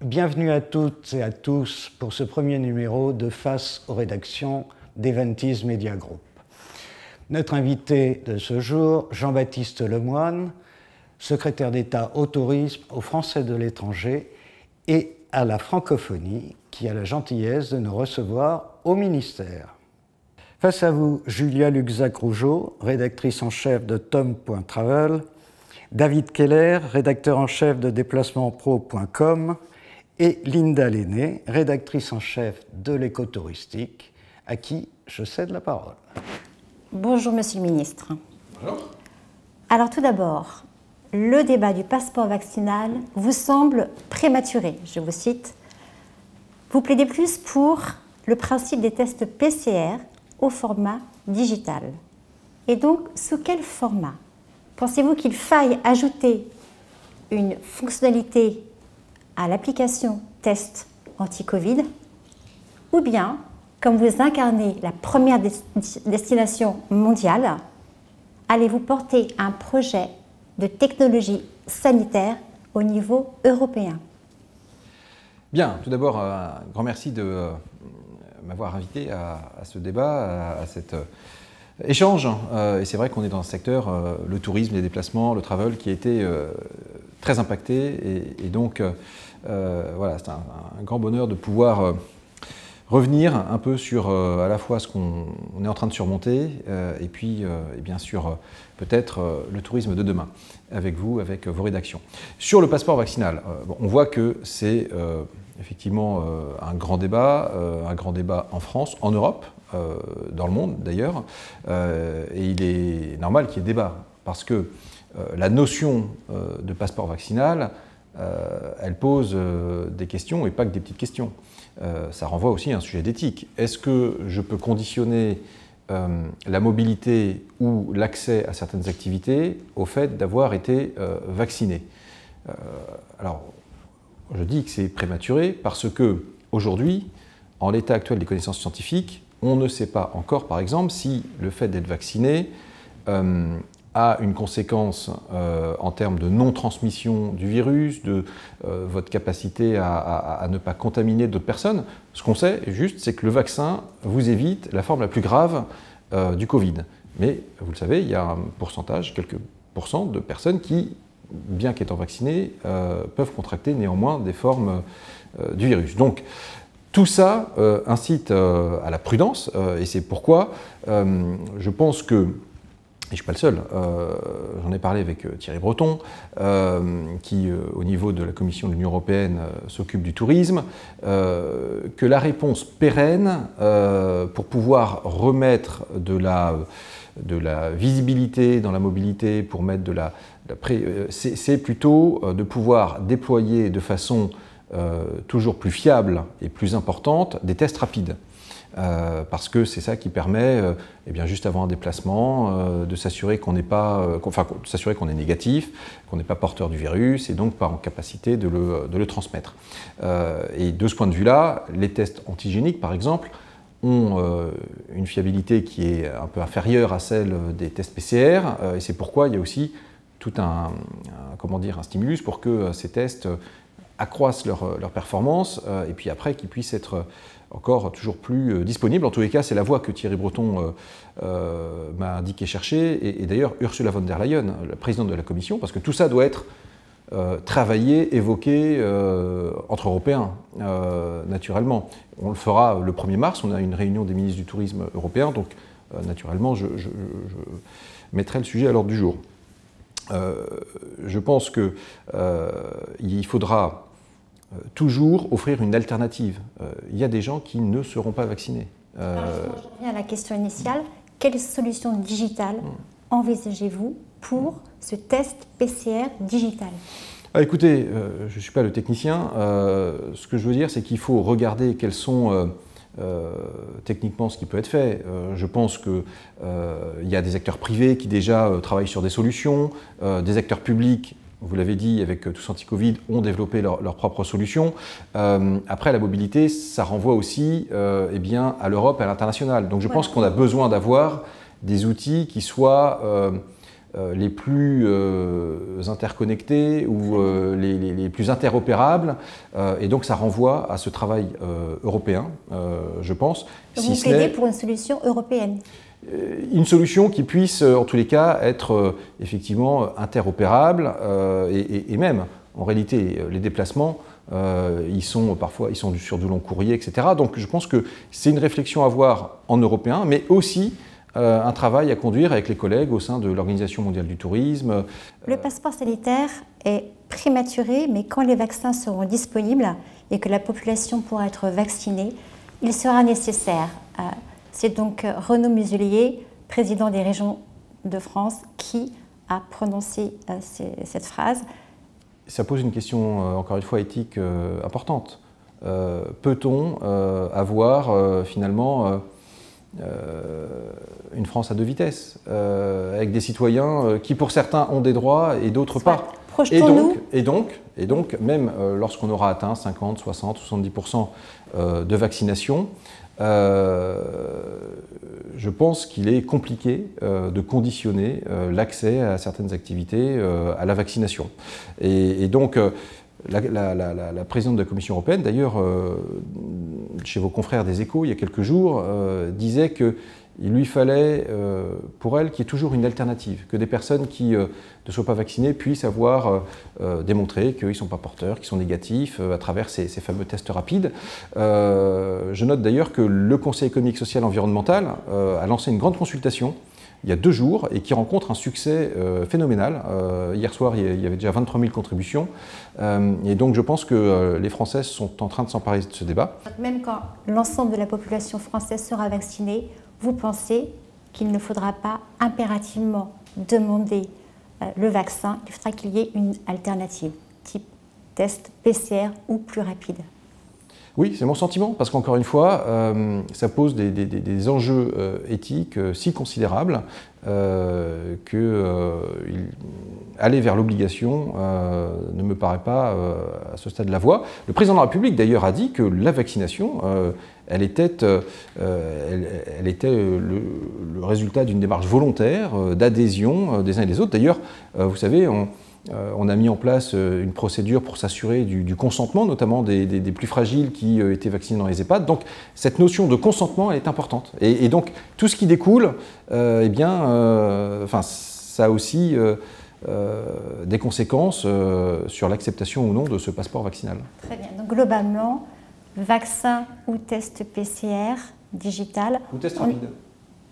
Bienvenue à toutes et à tous pour ce premier numéro de Face aux rédactions d'Eventis Media Group. Notre invité de ce jour, Jean-Baptiste Lemoine, secrétaire d'État au tourisme, aux Français de l'étranger et à la francophonie, qui a la gentillesse de nous recevoir au ministère. Face à vous, Julia Luxac-Rougeau, rédactrice en chef de Tom.travel, David Keller, rédacteur en chef de déplacementpro.com, et Linda Lenné, rédactrice en chef de l'éco-touristique, à qui je cède la parole. Bonjour, monsieur le ministre. Bonjour. Alors, tout d'abord, le débat du passeport vaccinal vous semble prématuré, je vous cite. Vous plaidez plus pour le principe des tests PCR au format digital. Et donc, sous quel format Pensez-vous qu'il faille ajouter une fonctionnalité à l'application test anti-Covid, ou bien, comme vous incarnez la première destination mondiale, allez-vous porter un projet de technologie sanitaire au niveau européen Bien, tout d'abord, euh, un grand merci de euh, m'avoir invité à, ce débat, à, à cette euh, Échange, hein. euh, et c'est vrai qu'on est dans un secteur, euh, le tourisme, les déplacements, le travel, qui a été euh, très impacté. Et, donc, voilà, c'est un, grand bonheur de pouvoir revenir un peu sur à la fois ce qu'on est en train de surmonter, et puis, et bien sûr, peut-être le tourisme de demain, avec vous, avec vos rédactions. Sur le passeport vaccinal, on voit que c'est effectivement euh, un grand débat, euh, un grand débat en France, en Europe, euh, dans le monde d'ailleurs, et il est normal qu'il y ait débat, parce que la notion de passeport vaccinal, elle pose des questions et pas que des petites questions. ça renvoie aussi à un sujet d'éthique. Est-ce que je peux conditionner la mobilité ou l'accès à certaines activités au fait d'avoir été vacciné. alors, je dis que c'est prématuré parce que aujourd'hui, en l'état actuel des connaissances scientifiques, on ne sait pas encore, par exemple, si le fait d'être vacciné euh, a une conséquence euh, en termes de non-transmission du virus, de euh, votre capacité à, à, ne pas contaminer d'autres personnes. Ce qu'on sait juste, c'est que le vaccin vous évite la forme la plus grave du Covid. Mais vous le savez, il y a un pourcentage, quelques pourcents de personnes qui bien qu'étant vaccinés, euh, peuvent contracter néanmoins des formes euh, du virus. Donc, tout ça euh, incite à la prudence, et c'est pourquoi je pense que et je ne suis pas le seul, j'en ai parlé avec Thierry Breton, qui au niveau de la Commission de l'Union européenne s'occupe du tourisme, que la réponse pérenne pour pouvoir remettre de la, de la visibilité dans la mobilité, pour mettre de la, euh, c'est plutôt euh, de pouvoir déployer de façon euh, toujours plus fiable et plus importante des tests rapides. parce que c'est ça qui permet, eh juste avant un déplacement, de s'assurer qu'on n'est pas, s'assurer qu'on est négatif, qu'on n'est pas porteur du virus et donc pas en capacité de le, de le transmettre. et de ce point de vue-là, les tests antigéniques, par exemple, ont une fiabilité qui est un peu inférieure à celle des tests PCR, et c'est pourquoi il y a aussi tout un, comment dire, un stimulus pour que euh, ces tests euh, accroissent leur, euh, performance et puis après qu'ils puissent être encore toujours plus disponibles. En tous les cas, c'est la voie que Thierry Breton m'a indiqué chercher et, d'ailleurs Ursula von der Leyen, la présidente de la Commission, parce que tout ça doit être travaillé, évoqué entre Européens, naturellement. On le fera le 1er mars, on a une réunion des ministres du tourisme européens, donc naturellement, je mettrai le sujet à l'ordre du jour. Euh, je pense qu'il euh, faudra euh, toujours offrir une alternative. Il y a des gens qui ne seront pas vaccinés. je reviens à la question initiale. Quelles solutions digitales hmm. envisagez-vous pour ce test PCR digital ah, Écoutez, je ne suis pas le technicien. ce que je veux dire, c'est qu'il faut regarder quelles sont euh, techniquement ce qui peut être fait. Euh, je pense qu'il euh, y a des acteurs privés qui déjà travaillent sur des solutions, des acteurs publics vous l'avez dit, avec tous anti-Covid, ont développé leurs propres solutions. après, la mobilité, ça renvoie aussi eh bien, à l'Europe et à l'international. Donc je pense qu'on a besoin d'avoir des outils qui soient... Euh, les plus euh, interconnectés ou euh, les, plus interopérables. et donc ça renvoie à ce travail européen, je pense. si vous pour une solution européenne une solution qui puisse, en tous les cas, être effectivement interopérable et, même, en réalité, les déplacements ils sont parfois ils sont sur du long courrier, etc. Donc je pense que c'est une réflexion à avoir en européen, mais aussi euh, un travail à conduire avec les collègues au sein de l'Organisation mondiale du tourisme. Le euh, passeport sanitaire est prématuré, mais quand les vaccins seront disponibles et que la population pourra être vaccinée, il sera nécessaire. Euh, c'est donc Renaud Muselier, président des régions de France, qui a prononcé cette phrase. Ça pose une question, encore une fois, éthique importante. Peut-on avoir finalement euh, une France à deux vitesses, euh, avec des citoyens euh, qui pour certains ont des droits et d'autres pas. Et donc, et donc, et donc, même lorsqu'on aura atteint 50, 60, 70% de vaccination, je pense qu'il est compliqué de conditionner l'accès à certaines activités à la vaccination. et donc, la, présidente de la Commission européenne, d'ailleurs, euh, chez vos confrères des échos, il y a quelques jours, euh, disait qu'il lui fallait, euh, pour elle, qu'il y ait toujours une alternative, que des personnes qui ne soient pas vaccinées puissent avoir démontré qu'ils ne sont pas porteurs, qu'ils sont négatifs, à travers ces, ces, fameux tests rapides. je note d'ailleurs que le Conseil économique, social et environnemental a lancé une grande consultation il y a deux jours et qui rencontre un succès euh, phénoménal. Euh, hier soir, il y avait déjà 23 000 contributions. Euh, et donc, je pense que les Françaises sont en train de s'emparer de ce débat. Même quand l'ensemble de la population française sera vaccinée, vous pensez qu'il ne faudra pas impérativement demander le vaccin, il faudra qu'il y ait une alternative, type test PCR ou plus rapide oui, c'est mon sentiment, parce qu'encore une fois, euh, ça pose des, enjeux euh, éthiques euh, si considérables que aller vers l'obligation ne me paraît pas à ce stade la voie. Le président de la République, d'ailleurs, a dit que la vaccination, elle était, elle, était le, résultat d'une démarche volontaire d'adhésion des uns et des autres. D'ailleurs, vous savez, on euh, on a mis en place euh, une procédure pour s'assurer du, consentement, notamment des, plus fragiles qui euh, étaient vaccinés dans les EHPAD. Donc cette notion de consentement, est importante. Et, donc tout ce qui découle, eh bien, ça a aussi des conséquences sur l'acceptation ou non de ce passeport vaccinal. Très bien. Donc globalement, vaccin ou test PCR digital. Ou test rapide.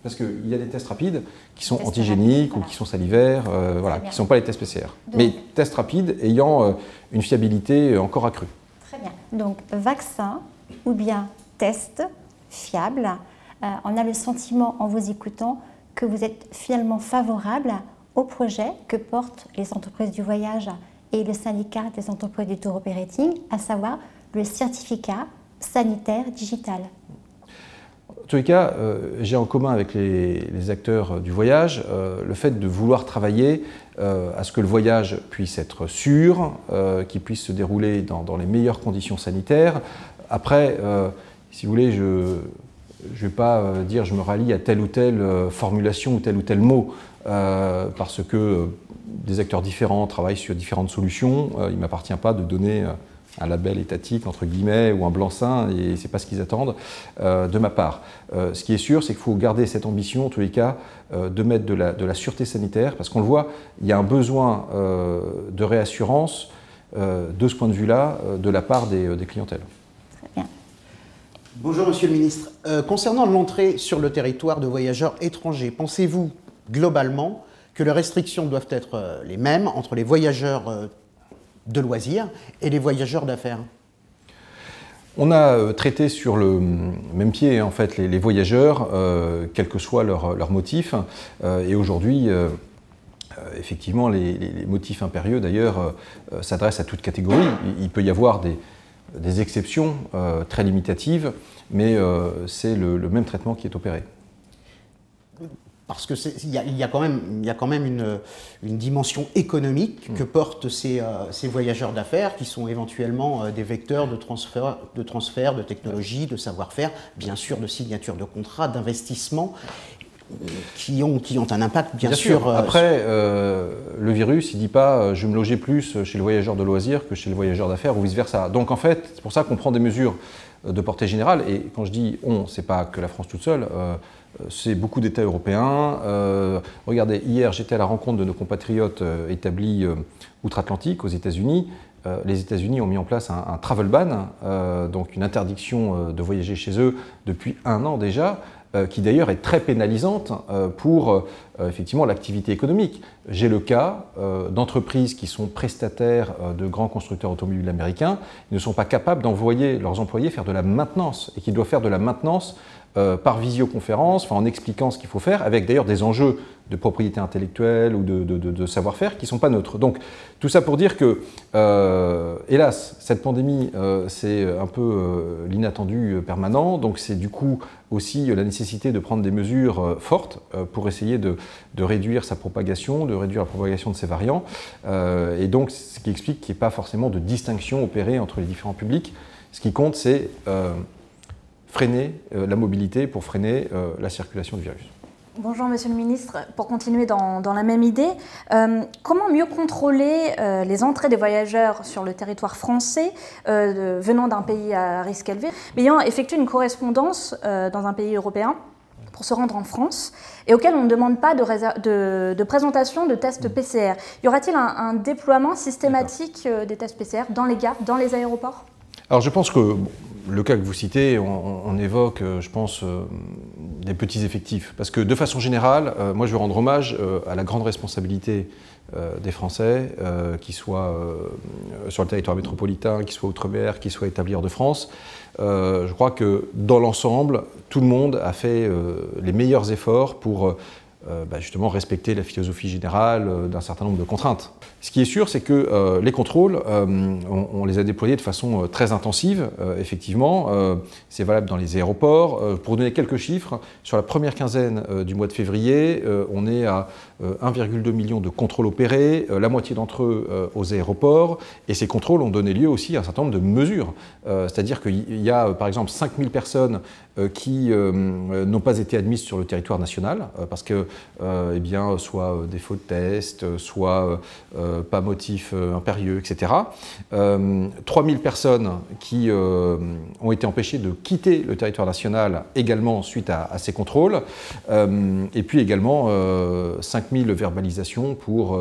Parce qu'il y a des tests rapides qui sont antigéniques ou qui sont salivaires, euh, voilà, qui ne sont pas les tests PCR. Mais tests rapides ayant euh, une fiabilité euh, encore accrue. Très bien. Donc vaccin ou bien test fiable, on a le sentiment en vous écoutant que vous êtes finalement favorable au projet que portent les entreprises du voyage et le syndicat des entreprises du tour operating, à savoir le certificat sanitaire digital. En tous les cas, euh, j'ai en commun avec les, acteurs euh, du voyage euh, le fait de vouloir travailler à ce que le voyage puisse être sûr, qu'il puisse se dérouler dans, les meilleures conditions sanitaires. Après, si vous voulez, je ne vais pas dire que je me rallie à telle ou telle formulation ou tel ou tel mot, parce que des acteurs différents travaillent sur différentes solutions. il ne m'appartient pas de donner un label étatique, entre guillemets, ou un blanc-seing, et c'est pas ce qu'ils attendent euh, de ma part. Euh, ce qui est sûr, c'est qu'il faut garder cette ambition, en tous les cas, euh, de mettre de la, de la, sûreté sanitaire, parce qu'on le voit, il y a un besoin de réassurance de ce point de vue-là, de la part des, des, clientèles. Très bien. Bonjour, monsieur le ministre. concernant l'entrée sur le territoire de voyageurs étrangers, pensez-vous globalement que les restrictions doivent être les mêmes entre les voyageurs de loisirs et les voyageurs d'affaires on a euh, traité sur le euh, même pied en fait les, voyageurs, euh, quel que soit leur, motif. et aujourd'hui, effectivement, les, motifs impérieux d'ailleurs s'adressent à toute catégorie. Il, peut y avoir des, exceptions très limitatives, mais c'est le même traitement qui est opéré parce que il y, a quand même, quand même une, dimension économique que mm. portent euh, ces, voyageurs d'affaires qui sont éventuellement euh, des vecteurs de transfert, de transfert, de technologie, de savoir-faire, bien sûr de signature de contrats, d'investissement. Qui ont, qui ont un impact, bien, sûr. Euh, Après, le virus, il ne dit pas je vais me loger plus chez le voyageur de loisirs que chez le voyageur d'affaires ou vice-versa. Donc en fait, c'est pour ça qu'on prend des mesures de portée générale. Et quand je dis on, c'est pas que la France toute seule. Euh, c'est beaucoup d'États européens. Euh, regardez, hier, j'étais à la rencontre de nos compatriotes euh, établis outre-Atlantique, aux États-Unis les États-Unis ont mis en place un, travel ban, donc une interdiction de voyager chez eux depuis un an déjà. Euh, qui d'ailleurs est très pénalisante euh, pour euh, effectivement l'activité économique. J'ai le cas d'entreprises qui sont prestataires de grands constructeurs automobiles américains, ils ne sont pas capables d'envoyer leurs employés faire de la maintenance et qui doivent faire de la maintenance euh, par visioconférence, en expliquant ce qu'il faut faire, avec d'ailleurs des enjeux de propriété intellectuelle ou de, savoir-faire qui ne sont pas neutres. Donc tout ça pour dire que, euh, hélas, cette pandémie, euh, c'est un peu l'inattendu permanent, donc c'est du coup aussi la nécessité de prendre des mesures fortes pour essayer de, réduire sa propagation, de réduire la propagation de ces variants, et donc ce qui explique qu'il n'y ait pas forcément de distinction opérée entre les différents publics. Ce qui compte, c'est freiner euh, la mobilité, pour freiner euh, la circulation du virus. Bonjour Monsieur le Ministre. Pour continuer dans, la même idée, euh, comment mieux contrôler les entrées des voyageurs sur le territoire français venant d'un pays à risque élevé, ayant effectué une correspondance dans un pays européen pour se rendre en France et auquel on ne demande pas de, de, présentation de tests mm. PCR Y aura-t-il un, déploiement systématique des tests PCR dans les gares, dans les aéroports alors je pense que le cas que vous citez, on, évoque, euh, je pense, euh, des petits effectifs. Parce que de façon générale, euh, moi je veux rendre hommage à la grande responsabilité des Français, qu'ils soient sur le territoire métropolitain, qu'ils soient outre-mer, qu'ils soient établis hors de France. je crois que dans l'ensemble, tout le monde a fait les meilleurs efforts pour euh, bah, justement respecter la philosophie générale euh, d'un certain nombre de contraintes. Ce qui est sûr, c'est que euh, les contrôles, on, les a déployés de façon très intensive, effectivement. c'est valable dans les aéroports. pour donner quelques chiffres, sur la première quinzaine du mois de février, on est à 1,2 million de contrôles opérés, la moitié d'entre eux aux aéroports, et ces contrôles ont donné lieu aussi à un certain nombre de mesures. C'est-à-dire qu'il y a par exemple 5000 personnes euh, qui euh, euh, n'ont pas été admises sur le territoire national, parce que, eh bien, soit défaut de test, soit pas motif impérieux, etc. 3000 personnes qui ont été empêchées de quitter le territoire national également suite à, à ces contrôles, et puis également 5000 verbalisations pour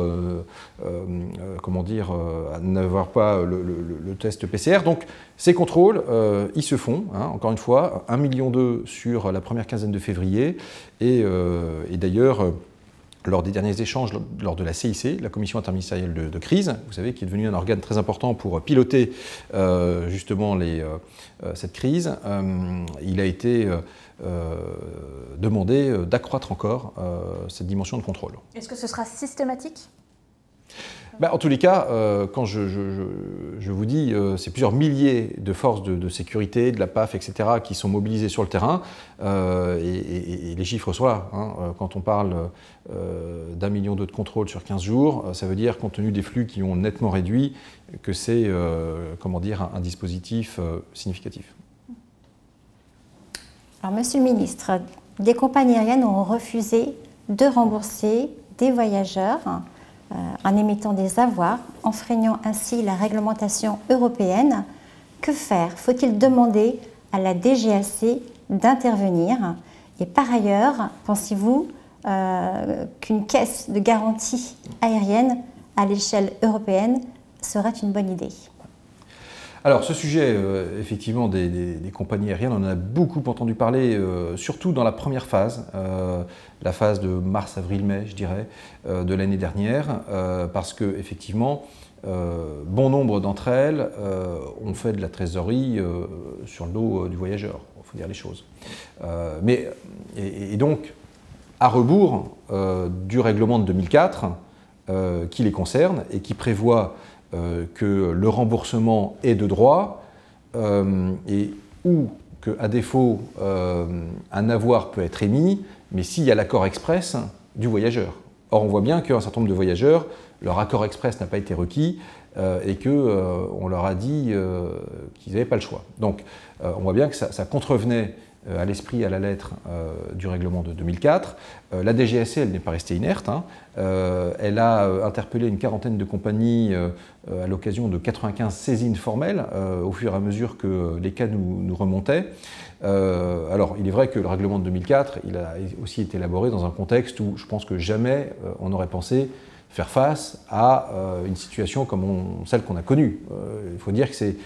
euh, euh, comment dire, euh, à n'avoir pas le, test PCR. Donc ces contrôles, ils se font, hein. encore une fois, 1,2 million sur la première quinzaine de février, et, d'ailleurs lors des derniers échanges lors de la CIC, la commission interministérielle de, crise, vous savez, qui est devenue un organe très important pour piloter justement cette crise, il a été demandé d'accroître encore cette dimension de contrôle. Est-ce que ce sera systématique bah, en tous les cas, euh, quand je, vous dis, euh, c'est plusieurs milliers de forces de, sécurité, de la PAF, etc., qui sont mobilisées sur le terrain, euh, et, les chiffres sont là. Hein. Quand on parle d'un million d'eux de contrôle sur 15 jours, ça veut dire, compte tenu des flux qui ont nettement réduit, que c'est comment un, un dispositif significatif. Alors, Monsieur le ministre, des compagnies aériennes ont refusé de rembourser des voyageurs euh, en émettant des avoirs, enfreignant ainsi la réglementation européenne. Que faire Faut-il demander à la DGAC d'intervenir Et par ailleurs, pensez-vous euh, qu'une caisse de garantie aérienne à l'échelle européenne serait une bonne idée alors ce sujet, euh, effectivement, des, compagnies aériennes, on en a beaucoup entendu parler, euh, surtout dans la première phase, euh, la phase de mars, avril, mai, je dirais, de l'année dernière, parce que effectivement, bon nombre d'entre elles ont fait de la trésorerie sur le dos du voyageur, il faut dire les choses. mais, et, donc, à rebours du règlement de 2004, qui les concerne et qui prévoit euh, que le remboursement est de droit euh, et ou à défaut euh, un avoir peut être émis, mais s'il y a l'accord express du voyageur. Or, on voit bien qu'un certain nombre de voyageurs, leur accord express n'a pas été requis et qu'on leur a dit qu'ils n'avaient pas le choix. Donc, on voit bien que ça contrevenait euh, à l'esprit, à la lettre euh, du règlement de 2004. Euh, la DGSC, e, elle n'est pas restée inerte. Hein. elle a interpellé une quarantaine de compagnies à l'occasion de 95 saisines formelles au fur et à mesure que les cas nous, remontaient. alors, il est vrai que le règlement de 2004, il a aussi été élaboré dans un contexte où je pense que jamais on aurait pensé faire face à une situation comme celle qu'on a connue. il faut dire que c'est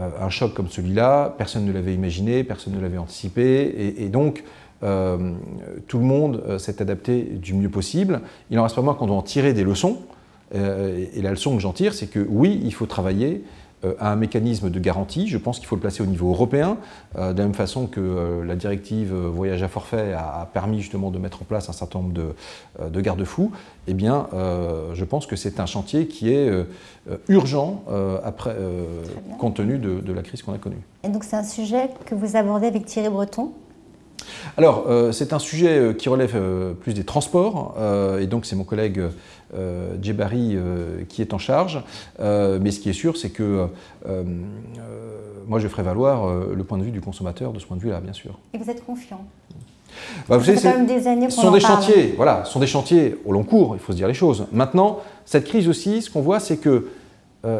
euh, un choc comme celui-là, personne ne l'avait imaginé, personne ne l'avait anticipé, et, donc euh, tout le monde euh, s'est adapté du mieux possible. Il en reste pas moins qu'on doit en tirer des leçons. et la leçon que j'en tire, c'est que oui, il faut travailler, euh, à un mécanisme de garantie. Je pense qu'il faut le placer au niveau européen, euh, de la même façon que euh, la directive voyage à forfait a, permis justement de mettre en place un certain nombre de, garde-fous. Eh bien, je pense que c'est un chantier qui est urgent après, compte tenu de, la crise qu'on a connue. Et donc c'est un sujet que vous abordez avec Thierry Breton alors, c'est un sujet qui relève plus des transports, et donc c'est mon collègue euh, Djebari euh, qui est en charge. Euh, mais ce qui est sûr, c'est que euh, moi, je ferai valoir le point de vue du consommateur de ce point de vue-là, bien sûr. Et vous êtes confiant bah, des années sont des chantiers, voilà, sont des chantiers au long cours, il faut se dire les choses. Maintenant, cette crise aussi, ce qu'on voit, c'est que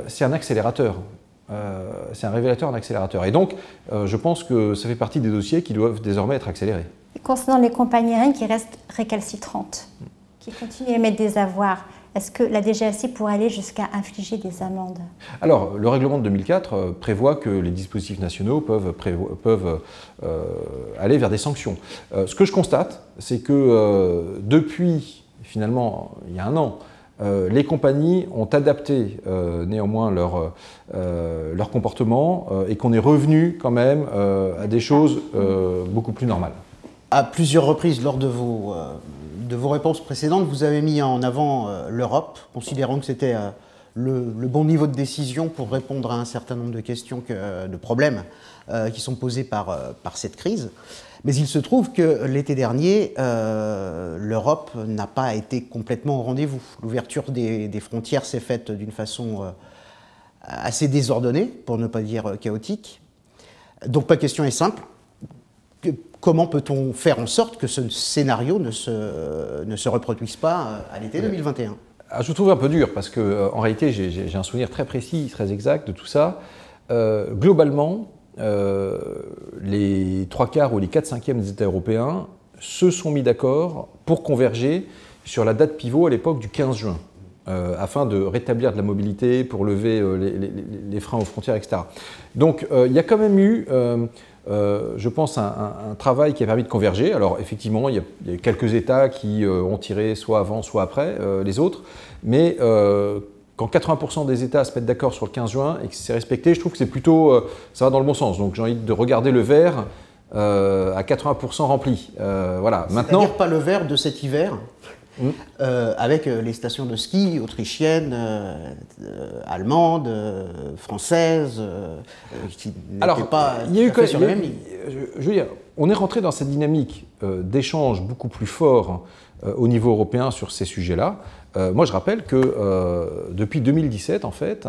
c'est un accélérateur. c'est un révélateur, un accélérateur. Et donc, je pense que ça fait partie des dossiers qui doivent désormais être accélérés. concernant les compagnies aériennes qui restent récalcitrantes, qui continuent à émettre des avoirs. Est-ce que la DGAC pourrait aller jusqu'à infliger des amendes Alors, le règlement de 2004 euh, prévoit que les dispositifs nationaux peuvent, euh, aller vers des sanctions. Euh, ce que je constate, c'est que depuis, finalement, il y a un an, les compagnies ont adapté néanmoins leur, leur comportement et qu'on est revenu quand même à des choses beaucoup plus normales. À plusieurs reprises lors de vos de vos réponses précédentes, vous avez mis en avant euh, l'Europe, considérant que c'était euh, le, bon niveau de décision pour répondre à un certain nombre de questions, euh, de problèmes qui sont posés par, cette crise. Mais il se trouve que l'été dernier, l'Europe n'a pas été complètement au rendez-vous. L'ouverture des, frontières s'est faite d'une façon assez désordonnée, pour ne pas dire chaotique. Donc pas question est simple, comment peut-on faire en sorte que ce scénario ne se, ne se reproduise pas euh, à l'été 2021 euh, ah, Je trouve un peu dur parce que euh, en réalité, j'ai un souvenir très précis, très exact de tout ça. globalement, les trois quarts ou les quatre cinquièmes des États européens se sont mis d'accord pour converger sur la date pivot à l'époque du 15 juin, afin de rétablir de la mobilité, pour lever les, les, freins aux frontières, etc. Donc il y a quand même eu euh, je pense, un, un, travail qui a permis de converger. Alors effectivement, il y a, quelques États qui euh, ont tiré soit avant, soit après euh, les autres, mais quand 80% des États se mettent d'accord sur le 15 juin et que c'est respecté, je trouve que c'est plutôt, ça va dans le bon sens. Donc j'ai envie de regarder le verre à 80% rempli. voilà. Maintenant, pas le verre de cet hiver Mm. Euh, avec euh, les stations de ski autrichiennes, euh, allemandes, françaises, qui n'étaient pas y a eu sur même Je veux dire, on est rentré dans cette dynamique d'échange beaucoup plus fort au niveau européen sur ces sujets-là. moi, je rappelle que depuis 2017, en fait,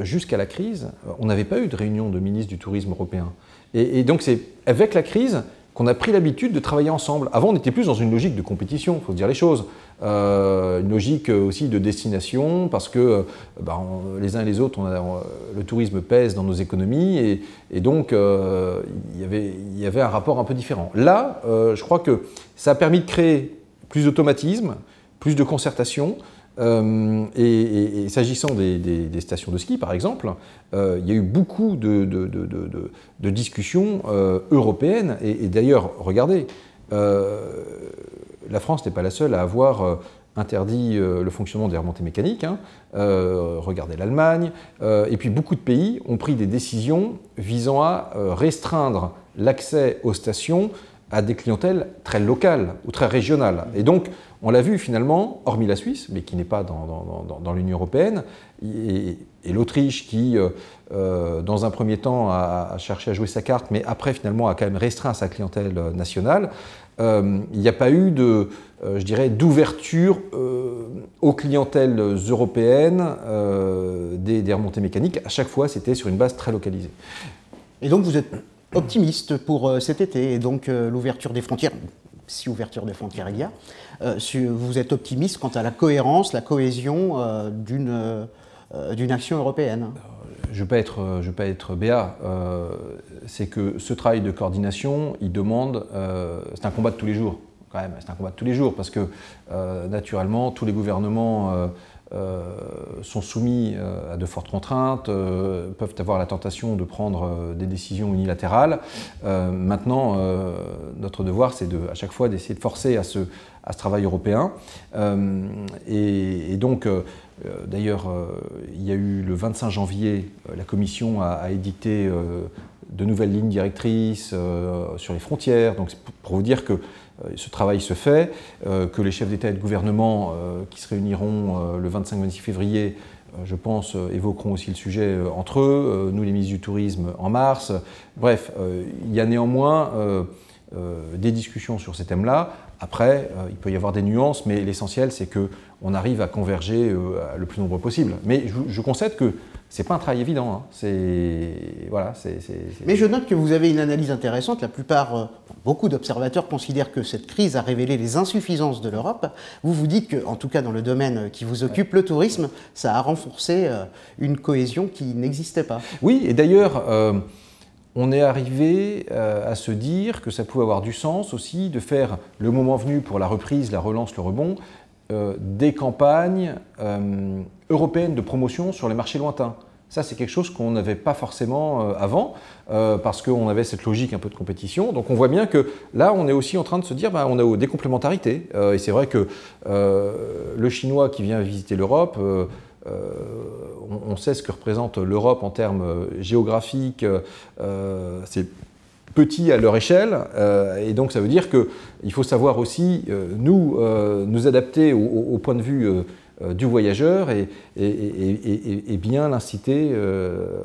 jusqu'à la crise, on n'avait pas eu de réunion de ministres du tourisme européen. Et, et donc, c'est avec la crise, qu'on a pris l'habitude de travailler ensemble. Avant, on était plus dans une logique de compétition, il faut dire les choses. Euh, une logique euh, aussi de destination, parce que euh, bah, les uns et les autres, le tourisme pèse dans nos économies, et, donc il y avait un rapport un peu différent. Là, je crois que ça a permis de créer plus d'automatisme, plus de concertation, euh, et, s'agissant des, stations de ski, par exemple, euh, il y a eu beaucoup de, discussions euh, européennes. Et, d'ailleurs, regardez, la France n'est pas la seule à avoir interdit le fonctionnement des remontées mécaniques. Hein. regardez l'Allemagne. et puis beaucoup de pays ont pris des décisions visant à restreindre l'accès aux stations à des clientèles très locales ou très régionales. Et donc, on l'a vu finalement, hormis la Suisse, mais qui n'est pas dans, dans, l'Union européenne, et, l'Autriche qui, euh, euh, dans un premier temps, a, cherché à jouer sa carte, mais après finalement a quand même restreint sa clientèle euh, nationale, il n'y a pas eu de, je dirais, d'ouverture aux clientèles européennes des, des remontées mécaniques. À chaque fois, c'était sur une base très localisée. Et donc, vous êtes optimiste pour euh, cet été et donc euh, l'ouverture des frontières, si ouverture des frontières il y a. Euh, vous êtes optimiste quant à la cohérence, la cohésion d'une action européenne Je ne vais, pas être béat. c'est que ce travail de coordination, il demande. c'est un combat de tous les jours, quand même. C'est un combat de tous les jours, parce que naturellement, tous les gouvernements euh, sont soumis euh, à de fortes contraintes, euh, peuvent avoir la tentation de prendre des décisions unilatérales. maintenant, notre devoir, c'est de, à chaque fois d'essayer de forcer à ce, à ce travail européen. Et, donc, D'ailleurs, il y a eu le 25 janvier, la Commission a édité de nouvelles lignes directrices euh, sur les frontières. Donc, pour vous dire que euh, ce travail se fait, euh, que les chefs d'État et de gouvernement qui se réuniront le 25-26 février je pense, évoqueront aussi le sujet entre eux, nous les ministres du tourisme en mars. Bref, il y a néanmoins des discussions sur ces thèmes-là. Après, il peut y avoir des nuances, mais l'essentiel, c'est qu'on arrive à converger le plus nombreux possible. Mais je, je concède que c'est pas un travail évident. Hein. C'est voilà. Mais je note que vous avez une analyse intéressante. La plupart, euh, beaucoup d'observateurs considèrent que cette crise a révélé les insuffisances de l'Europe. Vous vous dites que, en tout cas dans le domaine euh, qui vous occupe, le tourisme, ça a renforcé euh, une cohésion qui n'existait pas. Oui, et d'ailleurs. on est arrivé à se dire que ça pouvait avoir du sens aussi de faire le moment venu pour la reprise, la relance, le rebond, euh, des campagnes euh, européennes de promotion sur les marchés lointains. Ça, c'est quelque chose qu'on n'avait pas forcément euh, avant, parce qu'on avait cette logique un peu de compétition. Donc on voit bien que là, on est aussi en train de se dire, ben, on a des complémentarités. et c'est vrai que le Chinois qui vient visiter l'Europe, on, sait ce que représente l'Europe en termes géographiques. c'est petits à leur échelle. Euh, et donc ça veut dire qu'il faut savoir aussi, euh, nous, euh, nous adapter au, point de vue du voyageur et, et, bien l'inciter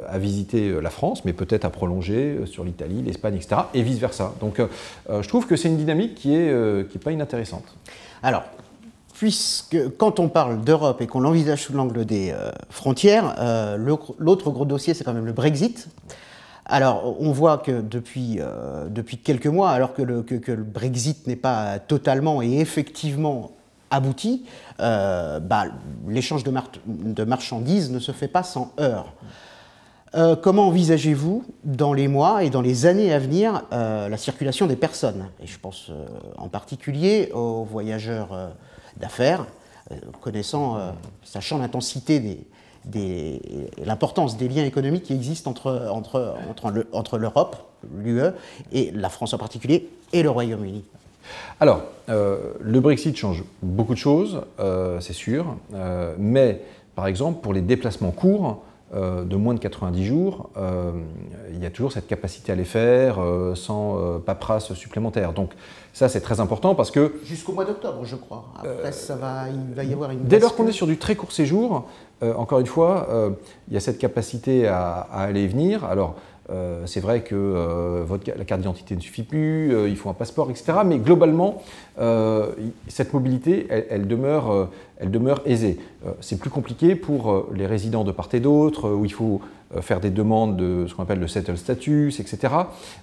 à visiter la France, mais peut-être à prolonger sur l'Italie, l'Espagne, etc. et vice-versa. Donc je trouve que c'est une dynamique qui n'est qui est pas inintéressante. Alors, puisque quand on parle d'Europe et qu'on l'envisage sous l'angle des frontières, l'autre gros dossier, c'est quand même le Brexit. Alors, on voit que depuis, euh, quelques mois, alors que le, Brexit n'est pas totalement et effectivement abouti, euh, bah, l'échange de, marchandises ne se fait pas sans heurts. Euh, comment envisagez-vous, dans les mois et dans les années à venir, la circulation des personnes Et je pense en particulier aux voyageurs d'affaires, connaissant, sachant l'intensité des, l'importance des liens économiques qui existent entre, entre, entre, entre l'Europe, l'UE, et la France en particulier, et le Royaume-Uni. Alors, euh, le Brexit change beaucoup de choses, euh, c'est sûr, euh, mais par exemple, pour les déplacements courts, de moins de 90 jours, il y a toujours cette capacité à les faire sans paperasse supplémentaire. Donc ça, c'est très important parce que... Jusqu'au mois d'octobre, je crois. Après, ça va, il va y avoir une... Dès lors qu'on est sur du très court séjour, euh, encore une fois, euh, il y a cette capacité à, aller et venir. Alors, euh, c'est vrai que euh, la carte d'identité ne suffit plus, euh, il faut un passeport, etc. Mais globalement, cette mobilité, elle, demeure, elle demeure aisée. c'est plus compliqué pour les résidents de part et d'autre, où il faut faire des demandes de ce qu'on appelle le settle status, etc.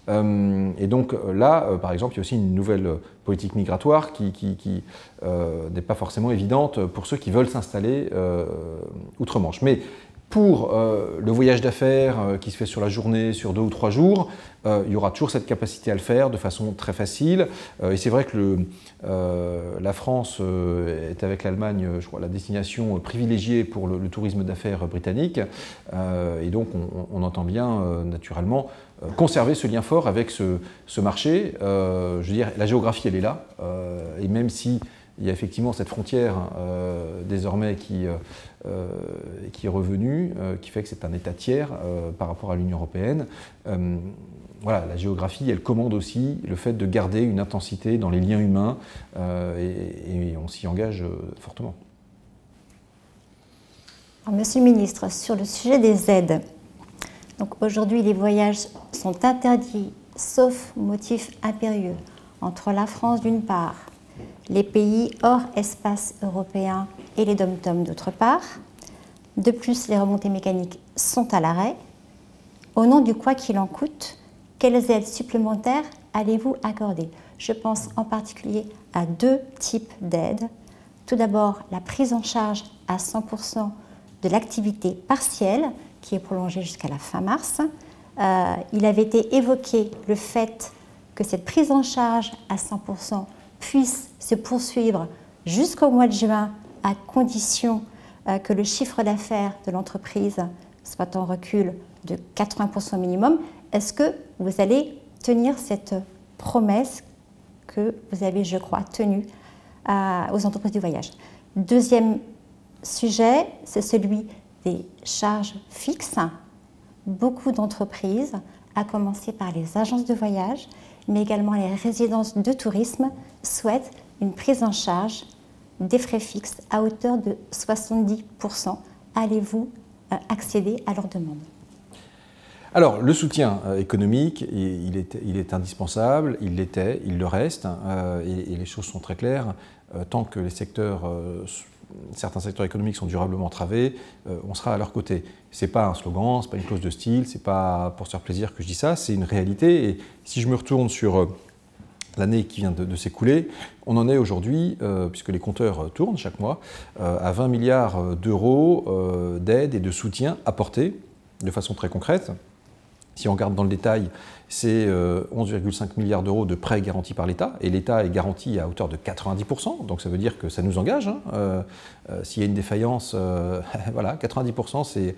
et donc là, par exemple, il y a aussi une nouvelle politique migratoire qui, n'est pas forcément évidente pour ceux qui veulent s'installer outre-Manche. Mais pour euh, le voyage d'affaires euh, qui se fait sur la journée, sur deux ou trois jours, euh, il y aura toujours cette capacité à le faire de façon très facile. et c'est vrai que la France est avec l'Allemagne, je crois, la destination privilégiée pour le, tourisme d'affaires britannique. et donc, on, entend bien, naturellement, conserver ce lien fort avec ce, marché. je veux dire, la géographie, elle est là. et même si y a effectivement cette frontière désormais qui, euh, et qui est revenu, euh, qui fait que c'est un État tiers euh, par rapport à l'Union européenne. la géographie, elle commande aussi le fait de garder une intensité dans les liens humains et, on s'y engage fortement. Monsieur le ministre, sur le sujet des aides, aujourd'hui les voyages sont interdits sauf motif impérieux entre la France d'une part, les pays hors espace européen et les dom d'autre part. De plus, les remontées mécaniques sont à l'arrêt. Au nom du quoi qu'il en coûte, quelles aides supplémentaires allez-vous accorder Je pense en particulier à deux types d'aides. Tout d'abord, la prise en charge à 100% de l'activité partielle, qui est prolongée jusqu'à la fin mars. Euh, il avait été évoqué le fait que cette prise en charge à 100% puisse se poursuivre jusqu'au mois de juin à condition euh, que le chiffre d'affaires de l'entreprise soit en recul de 80% minimum, est-ce que vous allez tenir cette promesse que vous avez, je crois, tenue euh, aux entreprises du voyage Deuxième sujet, c'est celui des charges fixes. Beaucoup d'entreprises, à commencer par les agences de voyage, mais également les résidences de tourisme souhaitent une prise en charge des frais fixes à hauteur de 70%. Allez-vous euh, accéder à leur demande alors, le soutien euh, économique, il est, il est indispensable, il l'était, il le reste, hein, euh, et, les choses sont très claires. tant que les secteurs certains secteurs économiques sont durablement través, euh, on sera à leur côté. Ce n'est pas un slogan, ce n'est pas une clause de style, ce n'est pas pour se faire plaisir que je dis ça, c'est une réalité. Et si je me retourne sur euh, l'année qui vient de, s'écouler, on en est aujourd'hui, euh, puisque les compteurs tournent chaque mois, à 20 milliards d'euros d'aide et de soutien apportés de façon très concrète si on regarde dans le détail, c'est 11,5 euh, milliards d'euros de prêts garantis par l'État, et l'État est garanti à hauteur de 90%, donc ça veut dire que ça nous engage. Hein. Euh, euh, s'il y a une défaillance, voilà, 90%,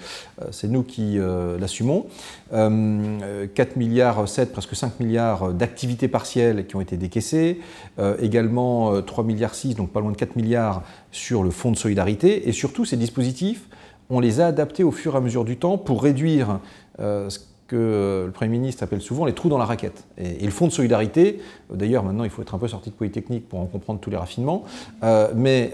c'est nous qui l'assumons. 4,7 milliards presque 5 milliards d'activités partielles qui ont été décaissées, également 3,6 milliards donc pas loin de 4 milliards sur le fonds de solidarité, et surtout ces dispositifs, on les a adaptés au fur et à mesure du temps pour réduire euh, que euh, le Premier ministre appelle souvent les trous dans la raquette. Et, et le fonds de solidarité, euh, d'ailleurs maintenant il faut être un peu sorti de Polytechnique pour en comprendre tous les raffinements, euh, mais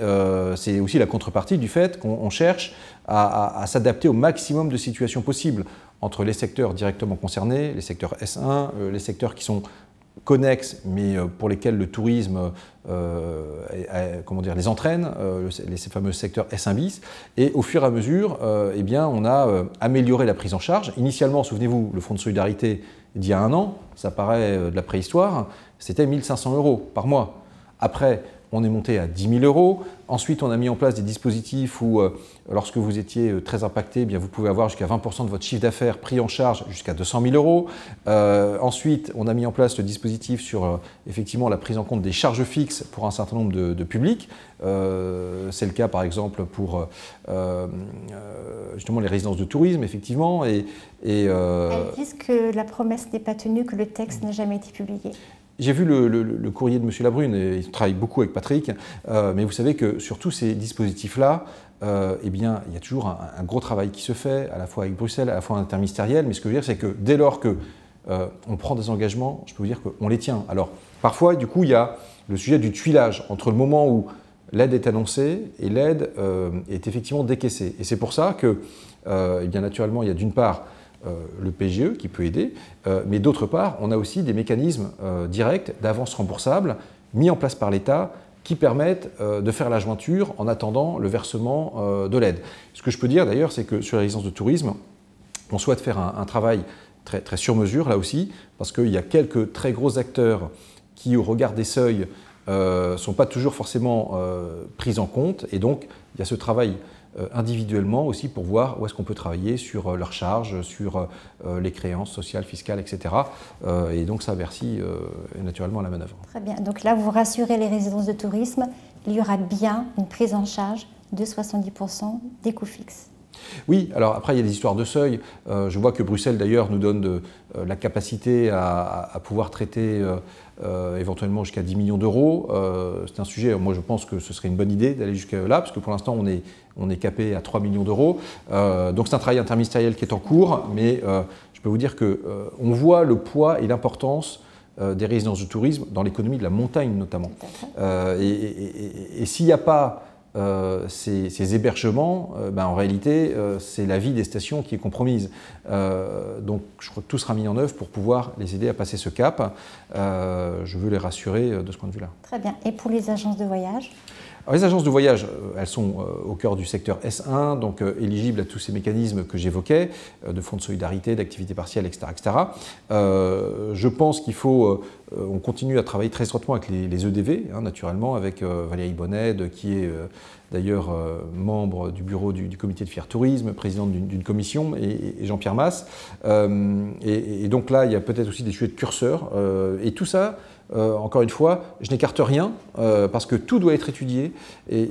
c'est aussi la contrepartie du fait qu'on cherche à, s'adapter au maximum de situations possibles entre les secteurs directement concernés, les secteurs S1, les secteurs qui sont connexes, mais euh, pour lesquelles le tourisme, euh, comment dire, les entraîne, euh, les, ces fameux secteurs S1 bis. Et au fur et à mesure, eh bien, on a amélioré la prise en charge. Initialement, souvenez-vous, le fonds de solidarité d'il y a un an, ça paraît de la préhistoire, c'était 1500 euros par mois. Après, on est monté à 10 000 euros. Ensuite, on a mis en place des dispositifs où, euh, lorsque vous étiez euh, très impacté, eh bien, vous pouvez avoir jusqu'à 20% de votre chiffre d'affaires pris en charge jusqu'à 200 000 euros. Euh, ensuite, on a mis en place le dispositif sur effectivement la prise en compte des charges fixes pour un certain nombre de, publics. C'est le cas, par exemple, pour justement les résidences de tourisme, effectivement. Et, Elles disent que la promesse n'est pas tenue, que le texte n'a jamais été publié. J'ai vu le, courrier de M. Labrune, et il travaille beaucoup avec Patrick, euh, mais vous savez que sur tous ces dispositifs-là, euh, eh bien, il y a toujours un, gros travail qui se fait, à la fois avec Bruxelles, à la fois interministériel, mais ce que je veux dire, c'est que dès lors que euh, on prend des engagements, je peux vous dire qu'on les tient. Alors, parfois, du coup, il y a le sujet du tuilage entre le moment où l'aide est annoncée et l'aide est effectivement décaissée. Et c'est pour ça que, eh bien, naturellement, il y a d'une part euh, le PGE qui peut aider, euh, mais d'autre part, on a aussi des mécanismes euh, directs d'avance remboursable mis en place par l'État qui permettent de faire la jointure en attendant le versement de l'aide. Ce que je peux dire d'ailleurs, c'est que sur la résidence de tourisme, on souhaite faire un, travail très, sur mesure là aussi, parce qu'il y a quelques très gros acteurs qui, au regard des seuils, ne sont pas toujours forcément pris en compte. Et donc, il y a ce travail euh, individuellement aussi pour voir où est-ce qu'on peut travailler sur euh, leurs charges, sur euh, les créances sociales, fiscales, etc. et donc ça, Bercy naturellement à la manœuvre. Très bien. Donc là, vous rassurez les résidences de tourisme, il y aura bien une prise en charge de 70% des coûts fixes. Oui, alors après, il y a des histoires de seuil. je vois que Bruxelles, d'ailleurs, nous donne de, la capacité à, pouvoir traiter euh, éventuellement jusqu'à 10 millions d'euros. Euh, c'est un sujet, moi je pense que ce serait une bonne idée d'aller jusqu'à là, parce que pour l'instant on est, on est capé à 3 millions d'euros. Euh, donc c'est un travail interministériel qui est en cours, mais je peux vous dire qu'on on voit le poids et l'importance des résidences de tourisme dans l'économie de la montagne notamment. et s'il n'y a pas euh, ces, hébergements, euh, ben, en réalité, euh, c'est la vie des stations qui est compromise. donc, je crois que tout sera mis en œuvre pour pouvoir les aider à passer ce cap. je veux les rassurer de ce point de vue-là. Très bien. Et pour les agences de voyage les agences de voyage, euh, elles sont euh, au cœur du secteur S1, donc euh, éligibles à tous ces mécanismes que j'évoquais, de fonds de solidarité, d'activité partielle, etc. etc. je pense qu'il faut, on continue à travailler très étroitement avec les, EDV, e hein, naturellement, avec Valérie Bonnet, qui est d'ailleurs membre du bureau du, comité de Fier Tourisme, présidente d'une commission, et, Jean-Pierre Masse. Et, donc là, il y a peut-être aussi des sujets de curseurs. et tout ça, euh, encore une fois, je n'écarte rien euh, parce que tout doit être étudié et,